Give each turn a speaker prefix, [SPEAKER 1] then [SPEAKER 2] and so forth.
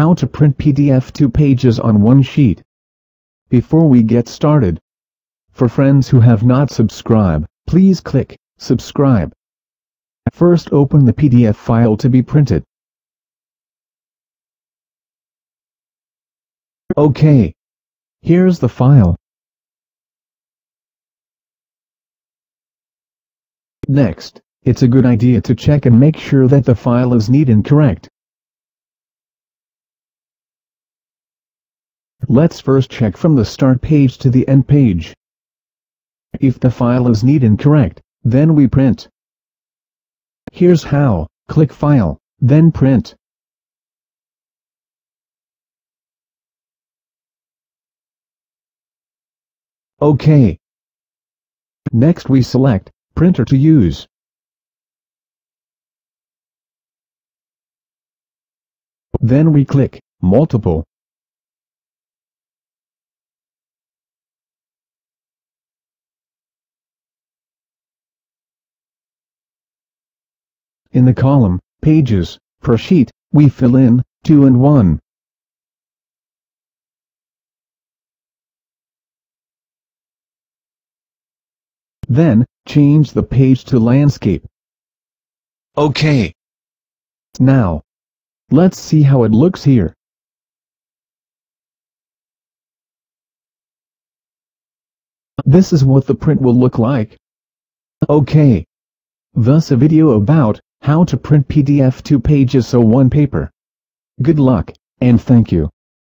[SPEAKER 1] How to print PDF two pages on one sheet. Before we get started, for friends who have not subscribed, please click subscribe. First open the PDF file to be printed. OK. Here's the file. Next, it's a good idea to check and make sure that the file is neat and correct. Let's first check from the start page to the end page. If the file is neat and correct, then we print. Here's how, click File, then Print. OK. Next we select, Printer to use.
[SPEAKER 2] Then we click, Multiple.
[SPEAKER 1] In the column, Pages, per sheet, we fill in 2 and 1. Then, change the page to Landscape. OK. Now, let's see how it looks here. This is what the print will look like. OK. Thus a video about how to print PDF 2 pages so 1 paper. Good luck, and thank you.